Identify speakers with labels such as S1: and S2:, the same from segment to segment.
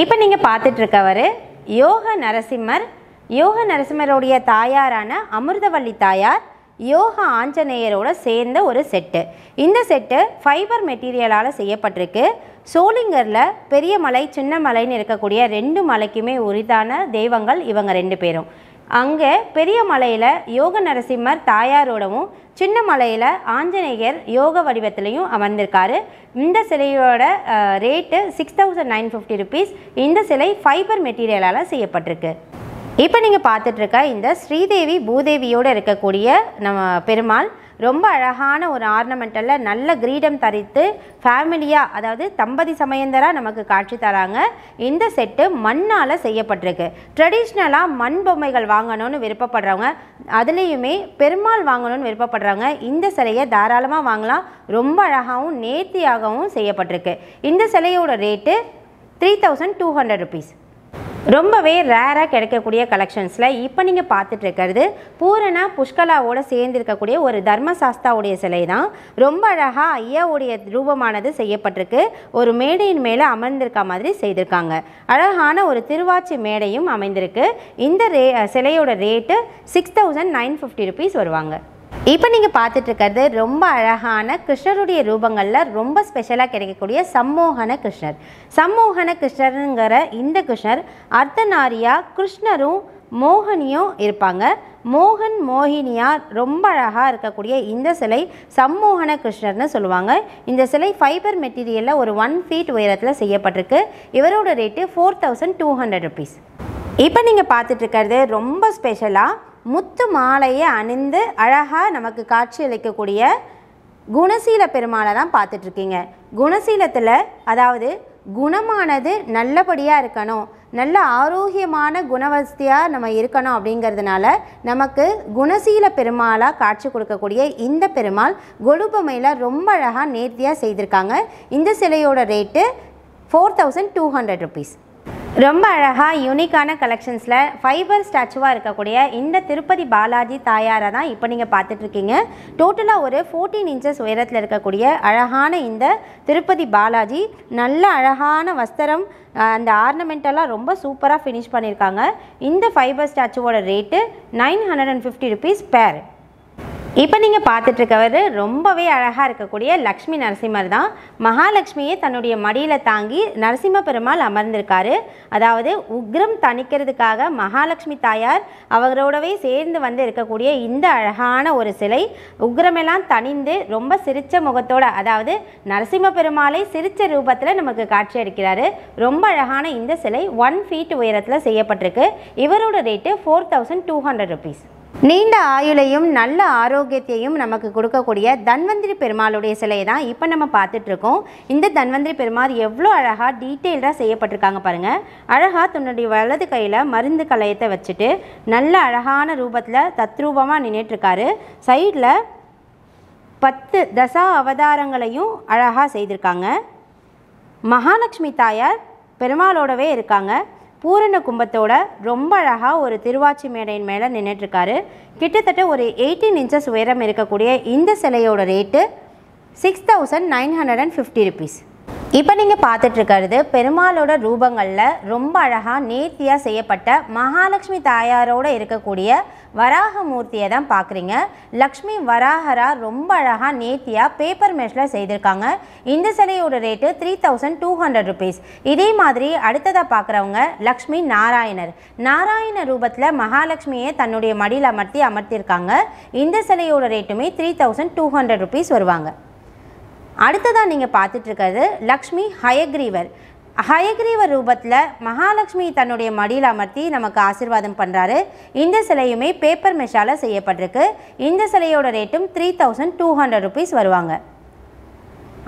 S1: இப்போ நீங்கள் பார்த்துட்ருக்கவர் யோக நரசிம்மர் யோக நரசிம்மருடைய தாயாரான அமிர்தவள்ளி தாயார் யோக ஆஞ்சநேயரோட சேர்ந்த ஒரு செட்டு இந்த செட்டு ஃபைபர் மெட்டீரியலால் செய்யப்பட்டிருக்கு சோளிங்கரில் பெரிய மலை சின்ன மலைன்னு இருக்கக்கூடிய ரெண்டு மலைக்குமே உரிதான தெய்வங்கள் இவங்க ரெண்டு பேரும் அங்கே பெரிய மலையில் யோக நரசிம்மர் தாயாரோடவும் சின்ன மலையில் ஆஞ்சநேயர் யோக வடிவத்திலையும் அமர்ந்திருக்காரு இந்த சிலையோட rate six thousand nine fifty rupees இந்த சிலை ஃபைபர் மெட்டீரியலால் செய்யப்பட்டிருக்கு இப்போ நீங்கள் பார்த்துட்ருக்க இந்த ஸ்ரீதேவி பூதேவியோடு இருக்கக்கூடிய நம்ம பெருமாள் ரொம்ப அழகான ஒரு ஆர்னமெண்டலில் நல்ல கிரீடம் தரித்து ஃபேமிலியாக அதாவது தம்பதி சமயந்தராக நமக்கு காட்சி தராங்க இந்த செட்டு மண்ணால் செய்யப்பட்டிருக்கு ட்ரெடிஷ்னலாக மண் பொம்மைகள் வாங்கணும்னு விருப்பப்படுறவங்க அதுலேயுமே பெருமாள் வாங்கணும்னு விருப்பப்படுறவங்க இந்த சிலையை தாராளமாக வாங்கலாம் ரொம்ப அழகாகவும் நேர்த்தியாகவும் செய்யப்பட்டிருக்கு இந்த சிலையோட rate three thousand two hundred rupees ரொம்பவே ரேராக கிடைக்கக்கூடிய கலெக்ஷன்ஸில் இப்போ நீங்கள் பார்த்துட்டு இருக்கிறது பூரணா புஷ்கலாவோட சேர்ந்திருக்கக்கூடிய ஒரு தர்மசாஸ்தாவுடைய சிலை தான் ரொம்ப அழகாக ஐயாவுடைய ரூபமானது செய்யப்பட்டிருக்கு ஒரு மேடையின் மேலே அமர்ந்திருக்க மாதிரி செய்திருக்காங்க அழகான ஒரு திருவாச்சி மேடையும் அமைந்திருக்கு இந்த ரே சிலையோட rate six thousand nine fifty rupees வருவாங்க இப்போ நீங்கள் பார்த்துட்டு இருக்கிறது ரொம்ப அழகான கிருஷ்ணருடைய ரூபங்களில் ரொம்ப ஸ்பெஷலாக கிடைக்கக்கூடிய சம்மோகன கிருஷ்ணர் சம்மோகன கிருஷ்ணருங்கிற இந்த கிருஷ்ணர் அர்த்தநாரியா கிருஷ்ணரும் மோகனியும் இருப்பாங்க மோகன் மோகினியார் ரொம்ப அழகாக இருக்கக்கூடிய இந்த சிலை சம்மோகன கிருஷ்ணர்னு சொல்லுவாங்க இந்த சிலை ஃபைபர் மெட்டீரியலில் ஒரு ஒன் ஃபீட் உயரத்தில் செய்யப்பட்டிருக்கு இவரோட rate four thousand two hundred rupees இப்போ நீங்கள் பார்த்துட்டு இருக்கிறது ரொம்ப ஸ்பெஷலாக முத்து மாலையை அணிந்து அழகாக நமக்கு காட்சி அளிக்கக்கூடிய குணசீல பெருமாளை தான் பார்த்துட்ருக்கீங்க குணசீலத்தில் அதாவது குணமானது நல்லபடியாக இருக்கணும் நல்ல ஆரோக்கியமான குணவசதியாக நம்ம இருக்கணும் அப்படிங்கிறதுனால நமக்கு குணசீல பெருமாளாக காட்சி கொடுக்கக்கூடிய இந்த பெருமாள் கொலுபமையில் ரொம்ப அழகாக நேர்த்தியாக செய்திருக்காங்க இந்த சிலையோட rate four thousand two hundred rupees ரொம்ப அழகாக யூனிக்கான கலெக்ஷன்ஸில் ஃபைபர் ஸ்டாச்சுவாக இருக்கக்கூடிய இந்த திருப்பதி பாலாஜி தாயாரை தான் இப்போ நீங்கள் பார்த்துட்ருக்கீங்க டோட்டலாக ஒரு ஃபோர்டீன் இன்ச்சஸ் உயரத்தில் இருக்கக்கூடிய அழகான இந்த திருப்பதி பாலாஜி நல்ல அழகான வஸ்திரம் அந்த ஆர்னமெண்டெல்லாம் ரொம்ப சூப்பராக ஃபினிஷ் பண்ணியிருக்காங்க இந்த ஃபைபர் ஸ்டாச்சுவோட rate nine hundred and fifty rupees பேர் இப்போ நீங்கள் பார்த்துட்ருக்கவர் ரொம்பவே அழகாக இருக்கக்கூடிய லக்ஷ்மி நரசிம்மர் தான் மகாலட்சுமியை தன்னுடைய மடியில் தாங்கி நரசிம்ம பெருமாள் அமர்ந்திருக்காரு அதாவது உக்ரம் தணிக்கிறதுக்காக மகாலட்சுமி தாயார் அவரோடவே சேர்ந்து வந்து இருக்கக்கூடிய இந்த அழகான ஒரு சிலை உக்ரமெல்லாம் தணிந்து ரொம்ப சிரித்த முகத்தோடு அதாவது நரசிம்ம பெருமாளை சிரித்த ரூபத்தில் நமக்கு காட்சி அடிக்கிறாரு ரொம்ப அழகான இந்த சிலை ஒன் ஃபீட் உயரத்தில் செய்யப்பட்டிருக்கு இவரோட rate four thousand two hundred rupees நீண்ட ஆயுளையும் நல்ல ஆரோக்கியத்தையும் நமக்கு கொடுக்கக்கூடிய தன்வந்திரி பெருமாளுடைய சிலையை தான் இப்போ நம்ம பார்த்துட்ருக்கோம் இந்த தன்வந்திரி பெருமாள் எவ்வளோ அழகாக டீட்டெயில்டாக செய்யப்பட்டிருக்காங்க பாருங்கள் அழகாக தன்னுடைய வலது கையில் மருந்து கலையத்தை வச்சுட்டு நல்ல அழகான ரூபத்தில் தத்ரூபமாக நின்றுட்டுருக்காரு சைடில் பத்து தசா அவதாரங்களையும் அழகாக செய்திருக்காங்க மகாலட்சுமி தாயார் பெருமாளோடவே இருக்காங்க பூரண கும்பத்தோட ரொம்ப அழகாக ஒரு திருவாச்சி மேடையின் மேலே நின்றுட்டுருக்காரு கிட்டத்தட்ட ஒரு எயிட்டீன் இன்ச்சஸ் உயரம் இருக்கக்கூடிய இந்த சிலையோட rate six thousand nine hundred and fifty rupees இப்போ நீங்கள் இருக்கிறது பெருமாளோட ரூபங்களில் ரொம்ப அழகாக நேர்த்தியாக செய்யப்பட்ட மகாலட்சுமி தாயாரோடு இருக்கக்கூடிய வராக மூர்த்தியை தான் பார்க்குறீங்க லக்ஷ்மி வராகரா ரொம்ப அழகாக நேர்த்தியாக பேப்பர் மெஷில் செய்திருக்காங்க இந்த சிலையோட rate three thousand two hundred rupees இதே மாதிரி அடுத்ததாக பார்க்குறவங்க லக்ஷ்மி நாராயணர் நாராயண ரூபத்தில் மகாலட்சுமியை தன்னுடைய மடியில் அமர்த்தி அமர்த்தியிருக்காங்க இந்த சிலையோட ரேட்டுமே three thousand two hundred rupees வருவாங்க அடுத்ததாக நீங்கள் பார்த்துட்ருக்கிறது லக்ஷ்மி ஹயக்ரீவர் ஹயக்ரீவ ரூபத்தில் மகாலட்சுமி தன்னுடைய மடியில் அமர்த்தி நமக்கு ஆசிர்வாதம் பண்ணுறாரு இந்த சிலையுமே பேப்பர் மெஷால் செய்யப்பட்டிருக்கு இந்த சிலையோட ரேட்டும் three thousand two hundred rupees வருவாங்க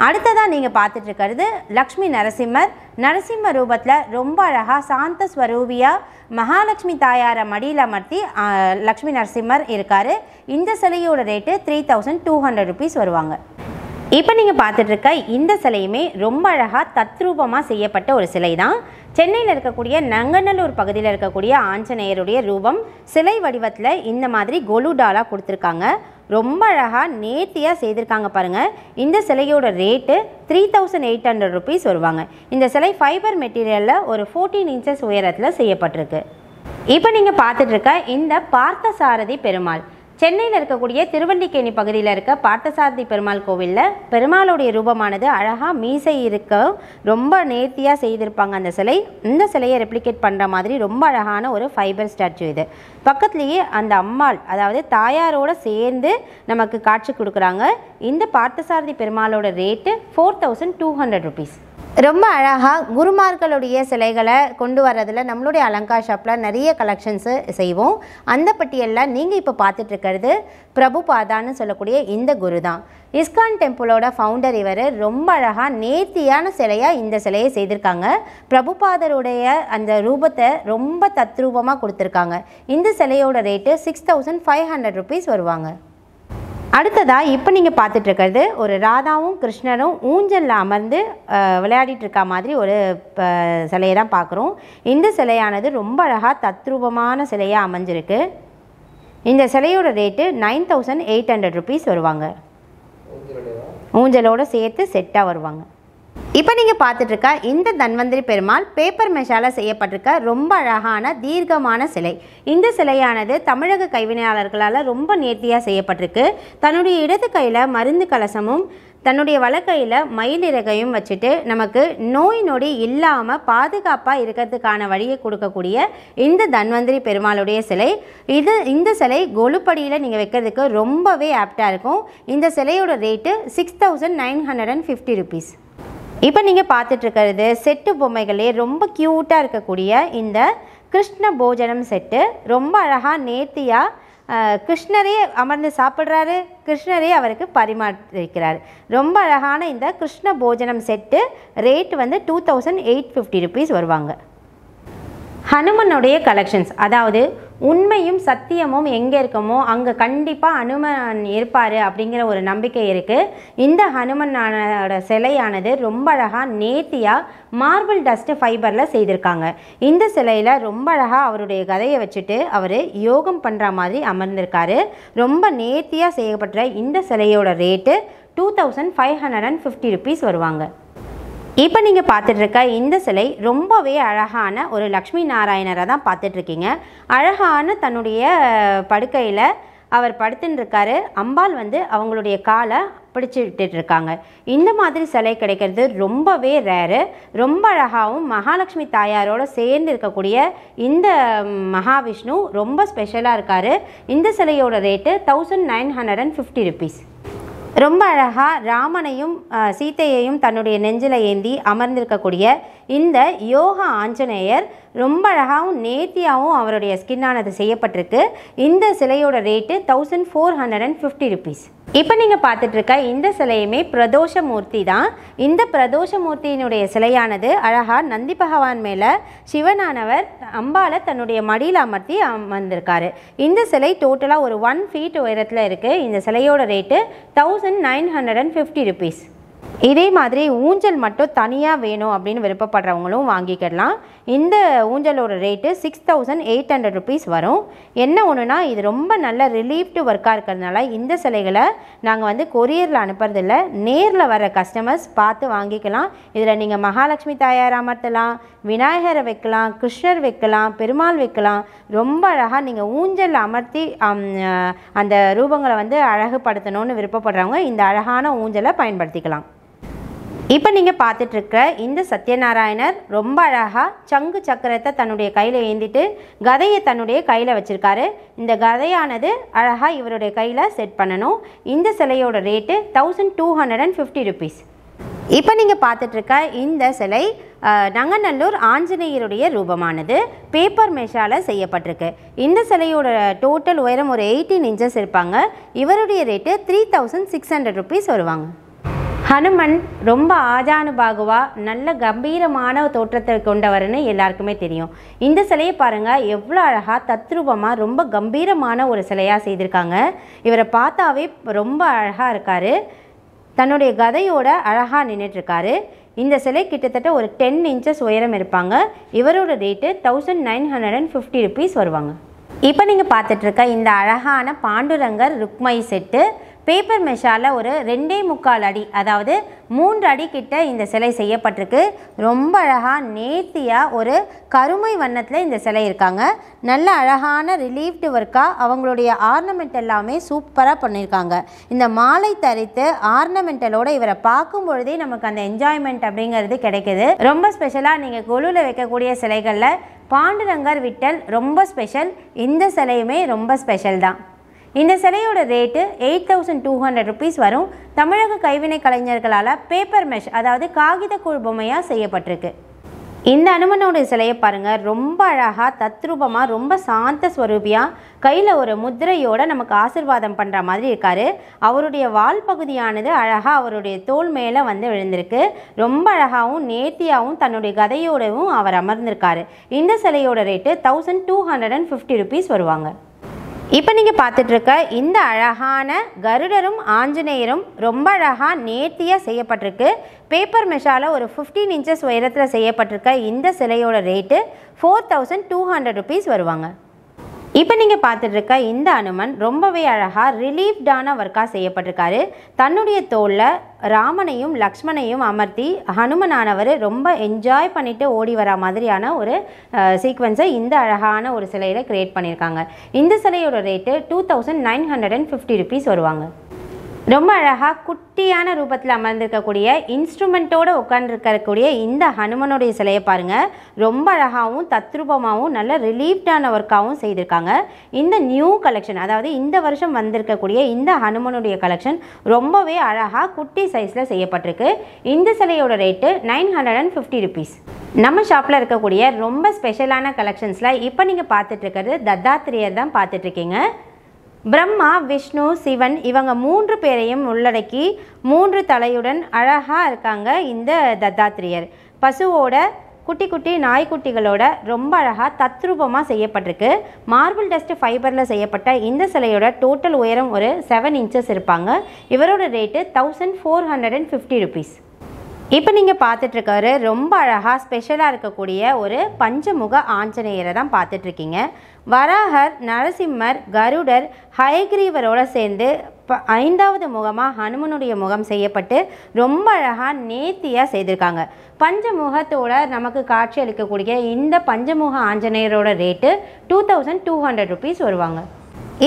S1: அடுத்ததாக நீங்கள் பார்த்துட்ருக்கிறது லக்ஷ்மி நரசிம்மர் நரசிம்ம ரூபத்தில் ரொம்ப அழகாக சாந்த ஸ்வரூபியாக மகாலட்சுமி தாயாரை மடியில் அமர்த்தி லக்ஷ்மி நரசிம்மர் இருக்கார் இந்த சிலையோட rate three thousand two hundred rupees வருவாங்க இப்போ நீங்கள் பார்த்துட்ருக்க இந்த சிலையுமே ரொம்ப அழகாக தத்ரூபமாக செய்யப்பட்ட ஒரு சிலை தான் சென்னையில் இருக்கக்கூடிய நங்கநல்லூர் பகுதியில் இருக்கக்கூடிய ஆஞ்சநேயருடைய ரூபம் சிலை வடிவத்தில் இந்த மாதிரி கொலுடாலாக கொடுத்துருக்காங்க ரொம்ப அழகாக நேர்த்தியாக செய்திருக்காங்க பாருங்கள் இந்த சிலையோட rate three thousand eight hundred rupees வருவாங்க இந்த சிலை ஃபைபர் மெட்டீரியலில் ஒரு ஃபோர்டீன் இன்ச்சஸ் உயரத்தில் செய்யப்பட்டிருக்கு இப்போ நீங்கள் பார்த்துட்ருக்க இந்த பார்த்த சாரதி பெருமாள் சென்னையில் இருக்கக்கூடிய திருவண்டிக்கேணி பகுதியில் இருக்க பாட்டசாரதி பெருமாள் கோவிலில் பெருமாளுடைய ரூபமானது அழகாக மீசை இருக்க ரொம்ப நேர்த்தியாக செய்திருப்பாங்க அந்த சிலை இந்த சிலையை ரெப்ளிகேட் பண்ணுற மாதிரி ரொம்ப அழகான ஒரு ஃபைபர் ஸ்டாச்சு இது பக்கத்துலேயே அந்த அம்மாள் அதாவது தாயாரோடு சேர்ந்து நமக்கு காட்சி கொடுக்குறாங்க இந்த பாட்டசாரதி பெருமாளோட rate four thousand two hundred rupees ரொம்ப அழகாக குருமார்களுடைய சிலைகளை கொண்டு வரதில் நம்மளுடைய அலங்கா ஷாப்பில் நிறைய கலெக்ஷன்ஸு செய்வோம் அந்த பட்டியலில் நீங்கள் இப்போ பார்த்துட்ருக்கிறது பிரபுபாதான்னு சொல்லக்கூடிய இந்த குரு தான் இஸ்கான் டெம்பிளோட ஃபவுண்டர் இவர் ரொம்ப அழகாக நேர்த்தியான சிலையாக இந்த சிலையை செய்திருக்காங்க பிரபுபாதருடைய அந்த ரூபத்தை ரொம்ப தத்ரூபமாக கொடுத்துருக்காங்க இந்த சிலையோட rate six thousand five hundred rupees வருவாங்க அடுத்ததாக இப்போ நீங்கள் பார்த்துட்ருக்கிறது ஒரு ராதாவும் கிருஷ்ணரும் ஊஞ்சலில் அமர்ந்து விளையாடிட்டு இருக்கா மாதிரி ஒரு சிலையை தான் பார்க்குறோம் இந்த சிலையானது ரொம்ப அழகாக தத்ரூபமான சிலையாக அமைஞ்சிருக்கு இந்த சிலையோட rate nine thousand eight hundred rupees வருவாங்க ஊஞ்சலோடு சேர்த்து செட்டாக வருவாங்க இப்போ நீங்கள் பார்த்துட்ருக்க இந்த தன்வந்திரி பெருமாள் பேப்பர் மெஷால செய்யப்பட்டிருக்க ரொம்ப அழகான தீர்க்கமான சிலை இந்த சிலையானது தமிழக கைவினையாளர்களால் ரொம்ப நேர்த்தியாக செய்யப்பட்டிருக்கு தன்னுடைய இடது கையில் மருந்து கலசமும் தன்னுடைய வழக்கையில் மயிலிறகையும் வச்சுட்டு நமக்கு நோய் நொடி இல்லாமல் பாதுகாப்பாக இருக்கிறதுக்கான வழியை கொடுக்கக்கூடிய இந்த தன்வந்திரி பெருமாளுடைய சிலை இது இந்த சிலை கொலுப்படியில் நீங்கள் வைக்கிறதுக்கு ரொம்பவே ஆப்டாக இருக்கும் இந்த சிலையோட rate six thousand nine hundred and fifty rupees இப்போ நீங்கள் பார்த்துட்ருக்கிறது செட்டு பொம்மைகளே ரொம்ப க்யூட்டாக இருக்கக்கூடிய இந்த கிருஷ்ண போஜனம் செட்டு ரொம்ப அழகாக நேர்த்தியாக கிருஷ்ணரே அமர்ந்து சாப்பிட்றாரு கிருஷ்ணரே அவருக்கு பரிமாற்றிருக்கிறார் ரொம்ப அழகான இந்த கிருஷ்ண போஜனம் செட்டு ரேட் வந்து two thousand eight fifty rupees வருவாங்க ஹனுமனுடைய கலெக்ஷன்ஸ் அதாவது உண்மையும் சத்தியமும் எங்கே இருக்கமோ அங்கே கண்டிப்பாக ஹனுமன் இருப்பார் அப்படிங்கிற ஒரு நம்பிக்கை இருக்குது இந்த ஹனுமனோட சிலையானது ரொம்ப அழகாக நேர்த்தியாக மார்பிள் டஸ்ட் ஃபைபரில் செய்திருக்காங்க இந்த சிலையில் ரொம்ப அழகாக அவருடைய கதையை வச்சுட்டு அவர் யோகம் பண்ணுற மாதிரி அமர்ந்திருக்காரு ரொம்ப நேர்த்தியாக செய்யப்பட்ட இந்த சிலையோட rate two thousand five hundred and fifty rupees வருவாங்க இப்போ நீங்கள் பார்த்துட்ருக்க இந்த சிலை ரொம்பவே அழகான ஒரு லக்ஷ்மி நாராயணரை தான் பார்த்துட்ருக்கீங்க அழகான தன்னுடைய படுக்கையில் அவர் படுத்துட்டுருக்காரு அம்பாள் வந்து அவங்களுடைய காலை பிடிச்சி விட்டுட்ருக்காங்க இந்த மாதிரி சிலை கிடைக்கிறது ரொம்பவே ரேரு ரொம்ப அழகாகவும் மகாலட்சுமி தாயாரோடு சேர்ந்து இருக்கக்கூடிய இந்த மகாவிஷ்ணு ரொம்ப ஸ்பெஷலாக இருக்கார் இந்த சிலையோட rate thousand nine hundred and fifty rupees ரொம்ப அழகாக ராமனையும் சீத்தையையும் தன்னுடைய நெஞ்சில் ஏந்தி அமர்ந்திருக்கக்கூடிய இந்த யோகா ஆஞ்சநேயர் ரொம்ப அழகாகவும் நேர்த்தியாகவும் அவருடைய ஸ்கின்னானது செய்யப்பட்டிருக்கு இந்த சிலையோட rate thousand four hundred and fifty rupees இப்போ நீங்கள் பார்த்துட்ருக்க இந்த சிலையுமே பிரதோஷ மூர்த்தி தான் இந்த பிரதோஷ மூர்த்தியினுடைய சிலையானது அழகாக நந்தி பகவான் மேலே சிவனானவர் அம்பால தன்னுடைய மடியில் அமர்த்தி அமர்ந்திருக்காரு இந்த சிலை டோட்டலாக ஒரு ஒன் ஃபீட் உயரத்தில் இருக்குது இந்த சிலையோட rate thousand nine hundred and fifty rupees இதே மாதிரி ஊஞ்சல் மட்டும் தனியாக வேணும் அப்படின்னு விருப்பப்படுறவங்களும் வாங்கிக்கிடலாம் இந்த ஊஞ்சலோட rate six thousand eight hundred rupees வரும் என்ன ஒன்றுனா இது ரொம்ப நல்ல ரிலீஃப்டு ஒர்க்காக இருக்கிறதுனால இந்த சிலைகளை நாங்கள் வந்து கொரியரில் அனுப்புறதில்ல நேரில் வர கஸ்டமர்ஸ் பார்த்து வாங்கிக்கலாம் இதில் நீங்கள் மகாலட்சுமி தாயார் அமர்த்தலாம் விநாயகரை வைக்கலாம் கிருஷ்ணர் வைக்கலாம் பெருமாள் வைக்கலாம் ரொம்ப அழகாக நீங்கள் ஊஞ்சல் அமர்த்தி அந்த ரூபங்களை வந்து அழகுப்படுத்தணும்னு விருப்பப்படுறவங்க இந்த அழகான ஊஞ்சலை பயன்படுத்திக்கலாம் இப்போ நீங்கள் பார்த்துட்ருக்க இந்த சத்யநாராயணர் ரொம்ப அழகாக சங்கு சக்கரத்தை தன்னுடைய கையில் ஏந்திட்டு கதையை தன்னுடைய கையில் வச்சுருக்காரு இந்த கதையானது அழகாக இவருடைய கையில் செட் பண்ணணும் இந்த சிலையோட rate thousand two hundred and fifty rupees இப்போ நீங்கள் பார்த்துட்ருக்க இந்த சிலை நங்கநல்லூர் ஆஞ்சநேயருடைய ரூபமானது பேப்பர் மேஷால் செய்யப்பட்டிருக்கு இந்த சிலையோட டோட்டல் உயரம் ஒரு எயிட்டீன் இன்ச்சஸ் இருப்பாங்க இவருடைய rate three thousand six hundred rupees வருவாங்க ஹனுமன் ரொம்ப ஆஜானு பாகுவா நல்ல கம்பீரமான தோற்றத்தை கொண்டவர்னு எல்லாருக்குமே தெரியும் இந்த சிலையை பாருங்கள் எவ்வளோ அழகாக தத்ரூபமாக ரொம்ப கம்பீரமான ஒரு சிலையாக செய்திருக்காங்க இவரை பார்த்தாவே ரொம்ப அழகாக இருக்கார் தன்னுடைய கதையோட அழகாக இருக்காரு இந்த சிலை கிட்டத்தட்ட ஒரு டென் இன்ச்சஸ் உயரம் இருப்பாங்க இவரோட rate thousand nine hundred and fifty rupees வருவாங்க இப்போ நீங்கள் பார்த்துட்ருக்க இந்த அழகான பாண்டுரங்கர் ருக்மை செட்டு பேப்பர் மெஷாவில் ஒரு ரெண்டே முக்கால் அடி அதாவது மூன்று அடி கிட்ட இந்த சிலை செய்யப்பட்டிருக்கு ரொம்ப அழகாக நேர்த்தியாக ஒரு கருமை வண்ணத்தில் இந்த சிலை இருக்காங்க நல்ல அழகான ரிலீஃப்டு ஒர்க்காக அவங்களுடைய ஆர்னமெண்ட் எல்லாமே சூப்பராக பண்ணியிருக்காங்க இந்த மாலை தரித்து ஆர்னமெண்டலோடு இவரை பார்க்கும் பொழுதே நமக்கு அந்த என்ஜாய்மெண்ட் அப்படிங்கிறது கிடைக்கிது ரொம்ப ஸ்பெஷலாக நீங்கள் கொலுவில் வைக்கக்கூடிய சிலைகளில் பாண்டுரங்கர் விட்டல் ரொம்ப ஸ்பெஷல் இந்த சிலையுமே ரொம்ப ஸ்பெஷல் தான் இந்த சிலையோட rate eight thousand two hundred rupees வரும் தமிழக கைவினை கலைஞர்களால் பேப்பர் மெஷ் அதாவது காகித கூழ் பொம்மையாக செய்யப்பட்டிருக்கு இந்த அனுமனோட சிலையை பாருங்கள் ரொம்ப அழகாக தத்ரூபமாக ரொம்ப சாந்த ஸ்வரூபியாக கையில் ஒரு முத்திரையோட நமக்கு ஆசிர்வாதம் பண்ணுற மாதிரி இருக்கார் அவருடைய வால் பகுதியானது அழகாக அவருடைய தோல் மேலே வந்து விழுந்திருக்கு ரொம்ப அழகாகவும் நேர்த்தியாகவும் தன்னுடைய கதையோடவும் அவர் அமர்ந்திருக்காரு இந்த சிலையோட rate thousand two hundred and fifty rupees வருவாங்க இப்போ நீங்கள் பார்த்துட்ருக்க இந்த அழகான கருடரும் ஆஞ்சநேயரும் ரொம்ப அழகாக நேர்த்தியாக செய்யப்பட்டிருக்கு பேப்பர் மெஷால் ஒரு ஃபிஃப்டீன் இன்ச்சஸ் உயரத்தில் செய்யப்பட்டிருக்க இந்த சிலையோட rate four thousand two hundred rupees வருவாங்க இப்போ நீங்கள் பார்த்துட்ருக்க இந்த அனுமன் ரொம்பவே அழகாக ரிலீஃப்டான ஒர்க்காக செய்யப்பட்டிருக்காரு தன்னுடைய தோளில் ராமனையும் லக்ஷ்மணையும் அமர்த்தி ஹனுமனானவர் ரொம்ப என்ஜாய் பண்ணிவிட்டு ஓடி வர மாதிரியான ஒரு சீக்வன்ஸை இந்த அழகான ஒரு சிலையில் க்ரியேட் பண்ணியிருக்காங்க இந்த சிலையோட rate two thousand nine hundred and fifty rupees வருவாங்க ரொம்ப அழகாக குட்டியான ரூபத்தில் அமர்ந்திருக்கக்கூடிய இன்ஸ்ட்ருமெண்ட்டோடு உட்காந்துருக்கக்கூடிய இந்த ஹனுமனுடைய சிலையை பாருங்கள் ரொம்ப அழகாகவும் தத்ரூபமாகவும் நல்ல ரிலீஃப்டான ஒர்க்காகவும் செய்திருக்காங்க இந்த நியூ கலெக்ஷன் அதாவது இந்த வருஷம் வந்திருக்கக்கூடிய இந்த ஹனுமனுடைய கலெக்ஷன் ரொம்பவே அழகாக குட்டி சைஸில் செய்யப்பட்டிருக்கு இந்த சிலையோட rate nine hundred and fifty rupees நம்ம ஷாப்பில் இருக்கக்கூடிய ரொம்ப ஸ்பெஷலான கலெக்ஷன்ஸில் இப்போ நீங்கள் பார்த்துட்ருக்கிறது தத்தாத்திரியர் தான் பார்த்துட்ருக்கீங்க பிரம்மா விஷ்ணு சிவன் இவங்க மூன்று பேரையும் உள்ளடக்கி மூன்று தலையுடன் அழகாக இருக்காங்க இந்த தத்தாத்திரியர் பசுவோட குட்டி குட்டி நாய்க்குட்டிகளோட ரொம்ப அழகாக தத்ரூபமாக செய்யப்பட்டிருக்கு மார்பிள் டஸ்ட் ஃபைபரில் செய்யப்பட்ட இந்த சிலையோட டோட்டல் உயரம் ஒரு செவன் இன்ச்சஸ் இருப்பாங்க இவரோட rate thousand four hundred and fifty rupees இப்போ நீங்கள் பார்த்துட்ருக்காரு ரொம்ப அழகாக ஸ்பெஷலாக இருக்கக்கூடிய ஒரு பஞ்சமுக ஆஞ்சநேயரை தான் பார்த்துட்ருக்கீங்க வராகர் நரசிம்மர் கருடர் ஹயக்ரீவரோட சேர்ந்து ஐந்தாவது முகமாக ஹனுமனுடைய முகம் செய்யப்பட்டு ரொம்ப அழகாக நேர்த்தியாக செய்திருக்காங்க பஞ்சமுகத்தோட நமக்கு காட்சி அளிக்கக்கூடிய இந்த பஞ்சமுக ஆஞ்சநேயரோட rate two thousand two hundred rupees வருவாங்க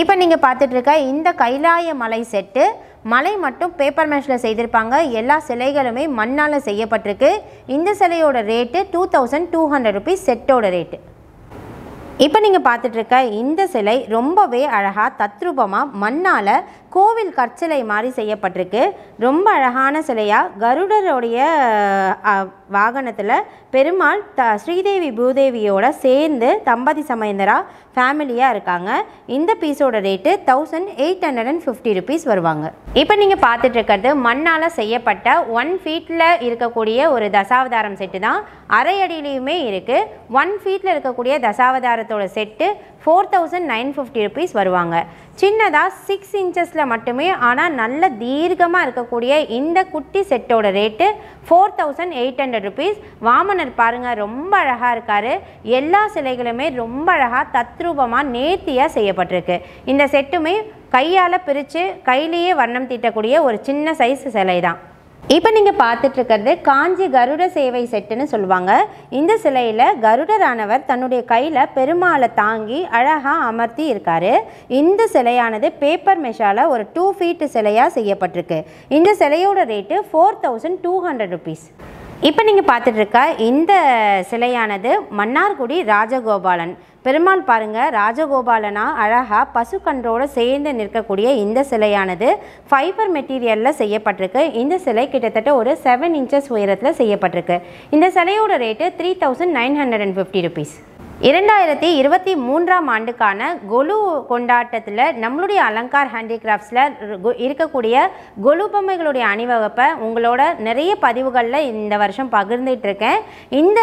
S1: இப்போ நீங்கள் பார்த்துட்ருக்க இந்த கைலாய மலை செட்டு மலை மட்டும் பேப்பர் மேஷில் செய்திருப்பாங்க எல்லா சிலைகளுமே மண்ணால் செய்யப்பட்டிருக்கு இந்த சிலையோட rate two thousand two hundred rupees செட்டோட ரேட்டு இப்போ நீங்கள் பார்த்துட்ருக்க இந்த சிலை ரொம்பவே அழகாக தத்ரூபமாக மண்ணால் கோவில் கற்சிலை மாதிரி செய்யப்பட்டிருக்கு ரொம்ப அழகான சிலையாக கருடருடைய வாகனத்தில் பெருமாள் த ஸ்ரீதேவி பூதேவியோட சேர்ந்து தம்பதி சமயந்தராக ஃபேமிலியாக இருக்காங்க இந்த பீஸோட rate thousand eight hundred and fifty rupees வருவாங்க இப்போ நீங்கள் பார்த்துட்டு இருக்கிறது மண்ணால் செய்யப்பட்ட ஒன் ஃபீட்டில் இருக்கக்கூடிய ஒரு தசாவதாரம் செட்டு தான் அரை அடியிலையுமே இருக்குது ஒன் ஃபீட்டில் இருக்கக்கூடிய தசாவதாரத்தோட set four thousand nine fifty rupees வருவாங்க சின்னதாக சிக்ஸ் இன்ச்சஸில் மட்டுமே ஆனால் நல்ல தீர்க்கமாக இருக்கக்கூடிய இந்த குட்டி செட்டோட rate four thousand eight hundred rupees வாமனர் பாருங்கள் ரொம்ப அழகாக இருக்கார் எல்லா சிலைகளுமே ரொம்ப அழகாக தத்ரூபமாக நேர்த்தியாக செய்யப்பட்டிருக்கு இந்த செட்டுமே கையால் பிரித்து கையிலேயே வண்ணம் தீட்டக்கூடிய ஒரு சின்ன சைஸ் சிலை தான் இப்போ நீங்கள் பார்த்துட்ருக்கிறது காஞ்சி கருட சேவை செட்டுன்னு சொல்லுவாங்க இந்த சிலையில் கருடரானவர் தன்னுடைய கையில் பெருமாளை தாங்கி அழகாக அமர்த்தி இருக்கார் இந்த சிலையானது பேப்பர் மெஷால ஒரு டூ ஃபீட் சிலையாக செய்யப்பட்டிருக்கு இந்த சிலையோட rate four thousand two hundred rupees இப்போ நீங்கள் பார்த்துட்டு இருக்க இந்த சிலையானது மன்னார்குடி ராஜகோபாலன் பெருமாள் பாருங்கள் ராஜகோபாலனா அழகாக பசுக்கன்றோடு சேர்ந்து நிற்கக்கூடிய இந்த சிலையானது ஃபைபர் மெட்டீரியலில் செய்யப்பட்டிருக்கு இந்த சிலை கிட்டத்தட்ட ஒரு செவன் இன்ச்சஸ் உயரத்தில் செய்யப்பட்டிருக்கு இந்த சிலையோட rate three thousand nine hundred and fifty rupees இரண்டாயிரத்தி இருபத்தி மூன்றாம் ஆண்டுக்கான கொலு கொண்டாட்டத்தில் நம்மளுடைய அலங்கார் ஹேண்டிகிராஃப்ட்ஸில் இருக்கக்கூடிய கொலு பொம்மைகளுடைய அணிவகுப்பை உங்களோட நிறைய பதிவுகளில் இந்த வருஷம் பகிர்ந்துட்டுருக்கேன் இந்த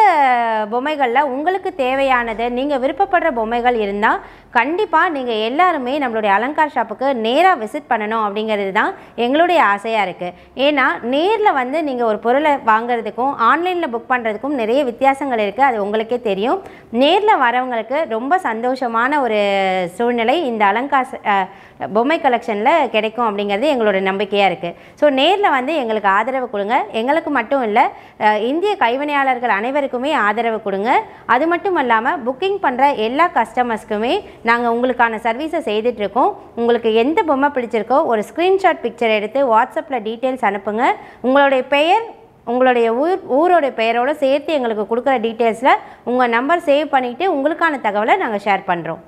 S1: பொம்மைகளில் உங்களுக்கு தேவையானது நீங்கள் விருப்பப்படுற பொம்மைகள் இருந்தால் கண்டிப்பாக நீங்கள் எல்லாருமே நம்மளுடைய அலங்கார் ஷாப்புக்கு நேராக விசிட் பண்ணணும் அப்படிங்கிறது தான் எங்களுடைய ஆசையாக இருக்குது ஏன்னா நேரில் வந்து நீங்கள் ஒரு பொருளை வாங்குறதுக்கும் ஆன்லைனில் புக் பண்ணுறதுக்கும் நிறைய வித்தியாசங்கள் இருக்குது அது உங்களுக்கே தெரியும் நேரில் வரவங்களுக்கு ரொம்ப சந்தோஷமான ஒரு சூழ்நிலை இந்த அலங்கார் பொம்மை கலெக்ஷனில் கிடைக்கும் அப்படிங்கிறது எங்களோட நம்பிக்கையாக இருக்குது ஸோ நேரில் வந்து எங்களுக்கு ஆதரவு கொடுங்க எங்களுக்கு மட்டும் இல்லை இந்திய கைவினையாளர்கள் அனைவருக்குமே ஆதரவு கொடுங்க அது மட்டும் இல்லாமல் புக்கிங் பண்ணுற எல்லா கஸ்டமர்ஸ்க்குமே நாங்கள் உங்களுக்கான சர்வீஸை செய்துட்ருக்கோம் உங்களுக்கு எந்த பொம்மை பிடிச்சிருக்கோ ஒரு ஸ்க்ரீன்ஷாட் பிக்சர் எடுத்து வாட்ஸ்அப்பில் டீட்டெயில்ஸ் அனுப்புங்க உங்களுடைய பெயர் உங்களுடைய ஊர் ஊரோடைய பெயரோடு சேர்த்து எங்களுக்கு கொடுக்குற டீட்டெயில்ஸில் உங்கள் நம்பர் சேவ் பண்ணிவிட்டு உங்களுக்கான தகவலை நாங்கள் ஷேர் பண்ணுறோம்